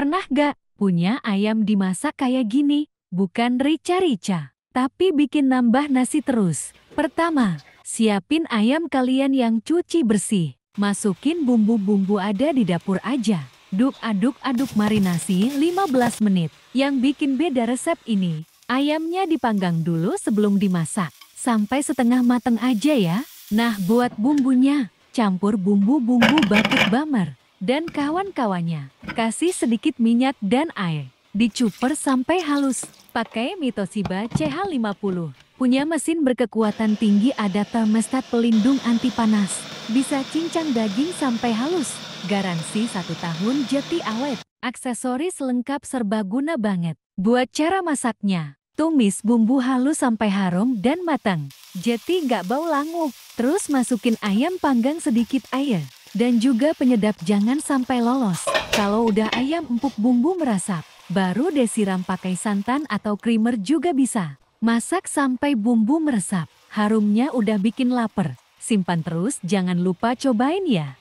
Pernah gak punya ayam dimasak kayak gini? Bukan rica-rica, tapi bikin nambah nasi terus. Pertama, siapin ayam kalian yang cuci bersih. Masukin bumbu-bumbu ada di dapur aja. Duk aduk-aduk marinasi 15 menit. Yang bikin beda resep ini, ayamnya dipanggang dulu sebelum dimasak. Sampai setengah mateng aja ya. Nah buat bumbunya, campur bumbu-bumbu batuk bamer dan kawan-kawannya. Kasih sedikit minyak dan air. Dicuper sampai halus. Pakai Mitosiba CH50. Punya mesin berkekuatan tinggi ada termestat pelindung anti panas. Bisa cincang daging sampai halus. Garansi satu tahun jeti awet. Aksesoris lengkap serbaguna banget. Buat cara masaknya, tumis bumbu halus sampai harum dan matang. Jeti gak bau langu. Terus masukin ayam panggang sedikit air. Dan juga penyedap jangan sampai lolos. Kalau udah ayam empuk bumbu meresap, baru deh siram pakai santan atau creamer juga bisa. Masak sampai bumbu meresap, harumnya udah bikin lapar. Simpan terus, jangan lupa cobain ya.